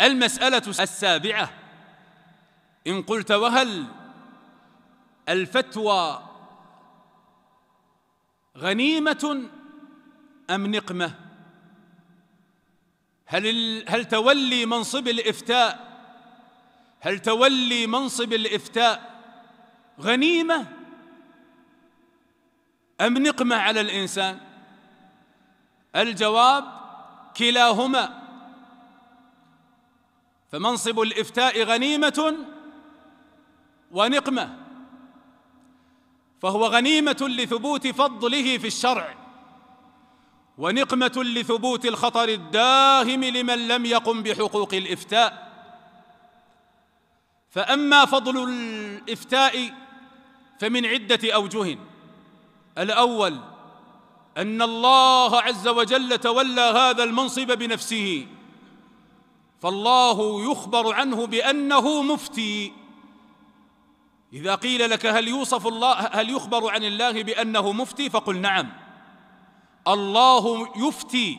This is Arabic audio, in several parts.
المسألة السابعة إن قلت وهل الفتوى غنيمة أم نقمة هل, هل تولي منصب الإفتاء هل تولي منصب الإفتاء غنيمة أم نقمة على الإنسان الجواب كلاهما فمنصب الافتاء غنيمه ونقمه فهو غنيمه لثبوت فضله في الشرع ونقمه لثبوت الخطر الداهم لمن لم يقم بحقوق الافتاء فاما فضل الافتاء فمن عده اوجه الاول ان الله عز وجل تولى هذا المنصب بنفسه فالله يخبر عنه بانه مفتي اذا قيل لك هل يوصف الله هل يخبر عن الله بانه مفتي فقل نعم الله يفتي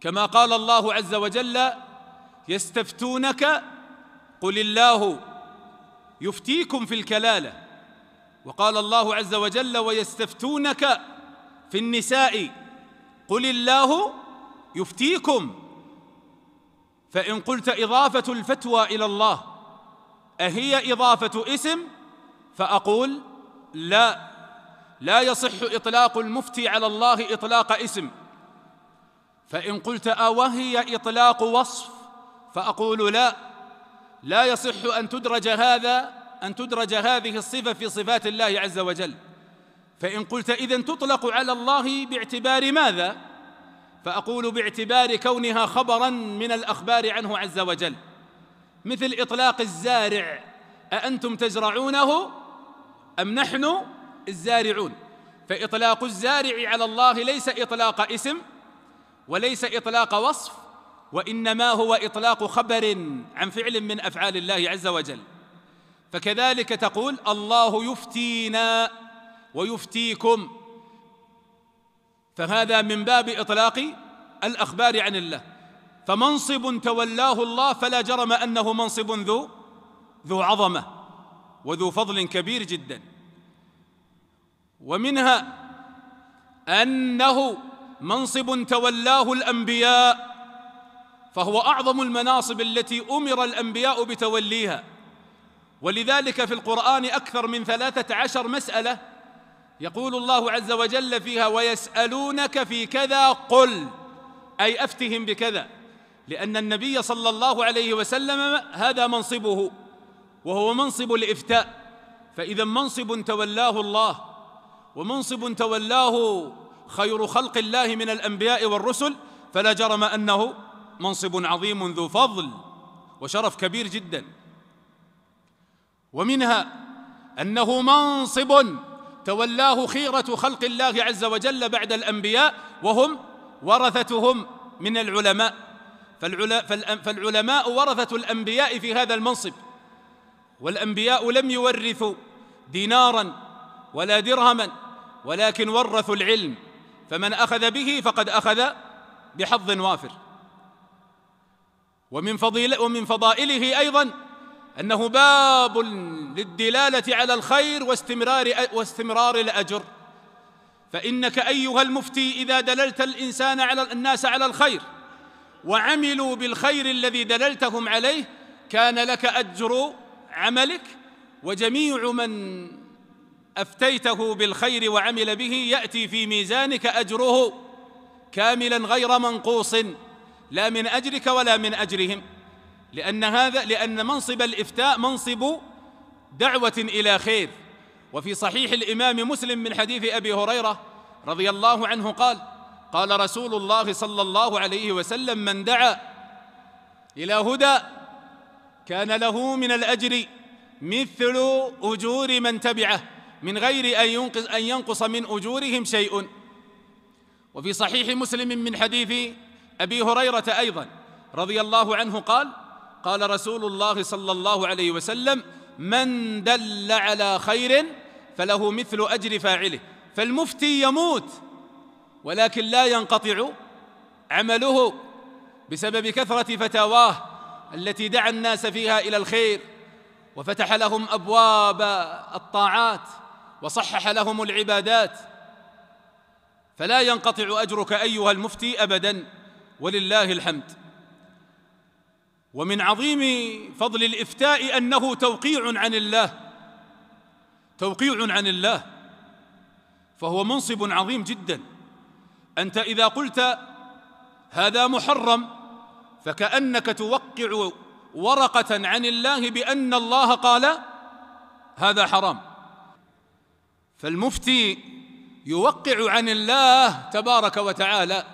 كما قال الله عز وجل يستفتونك قل الله يفتيكم في الكلاله وقال الله عز وجل ويستفتونك في النساء قل الله يفتيكم فإن قلت إضافة الفتوى إلى الله أهي إضافة اسم فأقول لا لا يصح إطلاق المفتي على الله إطلاق اسم فإن قلت أوهي إطلاق وصف فأقول لا لا يصح أن تدرج هذا أن تدرج هذه الصفة في صفات الله عز وجل فإن قلت إذن تطلق على الله باعتبار ماذا؟ فأقول باعتبار كونها خبرا من الأخبار عنه عز وجل مثل إطلاق الزارع أأنتم تزرعونه أم نحن الزارعون فإطلاق الزارع على الله ليس إطلاق اسم وليس إطلاق وصف وإنما هو إطلاق خبر عن فعل من أفعال الله عز وجل فكذلك تقول الله يفتينا ويفتيكم فهذا من باب اطلاق الاخبار عن الله فمنصب تولاه الله فلا جرم انه منصب ذو ذو عظمه وذو فضل كبير جدا ومنها انه منصب تولاه الانبياء فهو اعظم المناصب التي امر الانبياء بتوليها ولذلك في القران اكثر من ثلاثه عشر مساله يقول الله عز وجل فيها ويسألونك في كذا قل أي أفتهم بكذا لأن النبي صلى الله عليه وسلم هذا منصبه وهو منصب الإفتاء فإذا منصب تولاه الله ومنصب تولاه خير خلق الله من الأنبياء والرسل فلا جرم أنه منصب عظيم ذو فضل وشرف كبير جدا ومنها أنه منصب تولاه خيره خلق الله عز وجل بعد الانبياء وهم ورثتهم من العلماء فالعلماء ورثه الانبياء في هذا المنصب والانبياء لم يورثوا دينارا ولا درهما ولكن ورثوا العلم فمن اخذ به فقد اخذ بحظ وافر ومن فضيل ومن فضائله ايضا انه باب للدلاله على الخير واستمرار واستمرار الاجر فانك ايها المفتي اذا دللت الانسان على الناس على الخير وعملوا بالخير الذي دللتهم عليه كان لك اجر عملك وجميع من افتيته بالخير وعمل به ياتي في ميزانك اجره كاملا غير منقوص لا من اجرك ولا من اجرهم لأن هذا لأن منصب الإفتاء منصب دعوة إلى خير وفي صحيح الإمام مسلم من حديث أبي هريرة رضي الله عنه قال قال رسول الله صلى الله عليه وسلم من دعا إلى هدى كان له من الأجر مثل أجور من تبعه من غير أن ينقص, أن ينقص من أجورهم شيء وفي صحيح مسلم من حديث أبي هريرة أيضا رضي الله عنه قال قال رسول الله صلى الله عليه وسلم من دل على خير فله مثل اجر فاعله فالمفتي يموت ولكن لا ينقطع عمله بسبب كثره فتاواه التي دعا الناس فيها الى الخير وفتح لهم ابواب الطاعات وصحح لهم العبادات فلا ينقطع اجرك ايها المفتي ابدا ولله الحمد ومن عظيم فضل الافتاء انه توقيع عن الله توقيع عن الله فهو منصب عظيم جدا انت اذا قلت هذا محرم فكانك توقع ورقه عن الله بان الله قال هذا حرام فالمفتي يوقع عن الله تبارك وتعالى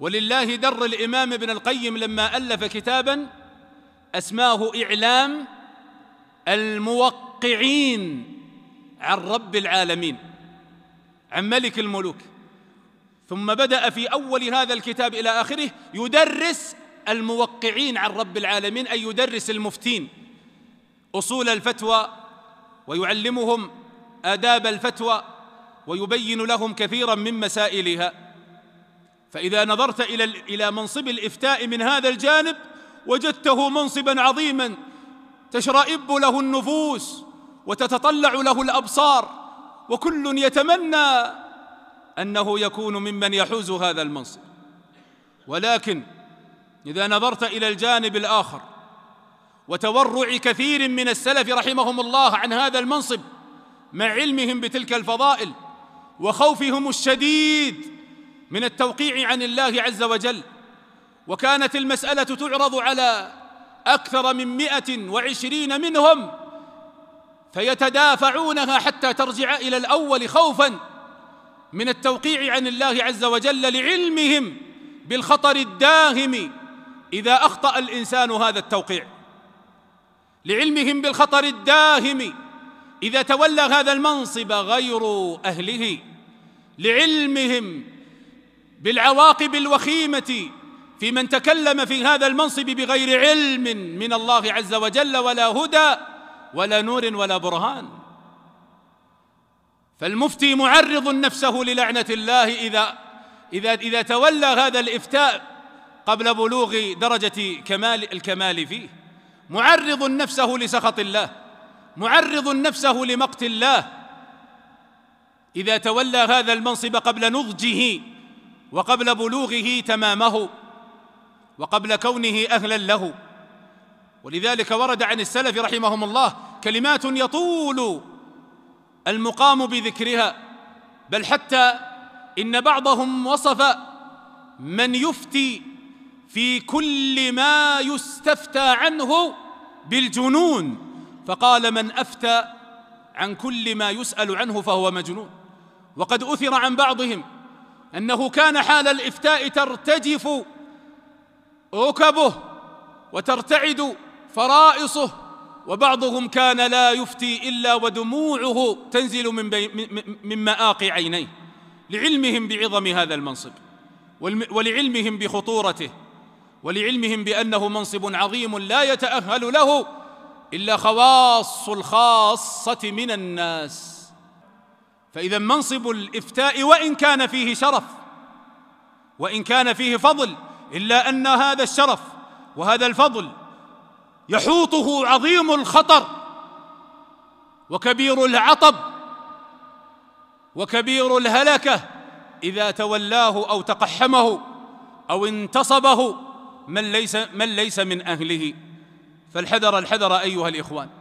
ولله در الامام ابن القيم لما الف كتابا اسماه اعلام الموقعين عن رب العالمين عن ملك الملوك ثم بدا في اول هذا الكتاب الى اخره يدرس الموقعين عن رب العالمين اي يدرس المفتين اصول الفتوى ويعلمهم آداب الفتوى ويبين لهم كثيرا من مسائلها فإذا نظرت إلى إلى منصب الإفتاء من هذا الجانب وجدته منصبا عظيما تشرئب له النفوس وتتطلع له الأبصار وكل يتمنى أنه يكون ممن يحوز هذا المنصب ولكن إذا نظرت إلى الجانب الآخر وتورع كثير من السلف رحمهم الله عن هذا المنصب مع علمهم بتلك الفضائل وخوفهم الشديد من التوقيع عن الله عز وجل وكانت المسألة تعرض على أكثر من مئة وعشرين منهم فيتدافعونها حتى ترجع إلى الأول خوفا من التوقيع عن الله عز وجل لعلمهم بالخطر الداهم إذا أخطأ الإنسان هذا التوقيع لعلمهم بالخطر الداهم إذا تولى هذا المنصب غير أهله لعلمهم بالعواقب الوخيمه في من تكلم في هذا المنصب بغير علم من الله عز وجل ولا هدى ولا نور ولا برهان فالمفتي معرض نفسه للعنه الله اذا اذا اذا تولى هذا الافتاء قبل بلوغ درجه كمال الكمال فيه معرض نفسه لسخط الله معرض نفسه لمقت الله اذا تولى هذا المنصب قبل نضجه وقبل بلوغه تمامه وقبل كونه اهلا له ولذلك ورد عن السلف رحمهم الله كلمات يطول المقام بذكرها بل حتى ان بعضهم وصف من يفتي في كل ما يستفتى عنه بالجنون فقال من افتى عن كل ما يسال عنه فهو مجنون وقد اثر عن بعضهم أنه كان حال الإفتاء ترتجف ركبه وترتعد فرائصه وبعضهم كان لا يفتي إلا ودموعه تنزل من, من مآقي عينيه لعلمهم بعظم هذا المنصب ولعلمهم بخطورته ولعلمهم بأنه منصب عظيم لا يتأهل له إلا خواص الخاصة من الناس فإذا منصب الإفتاء وإن كان فيه شرف وإن كان فيه فضل إلا أن هذا الشرف وهذا الفضل يحوطه عظيم الخطر وكبير العطب وكبير الهلكة إذا تولاه أو تقحمه أو انتصبه من ليس من ليس من أهله فالحذر الحذر أيها الإخوان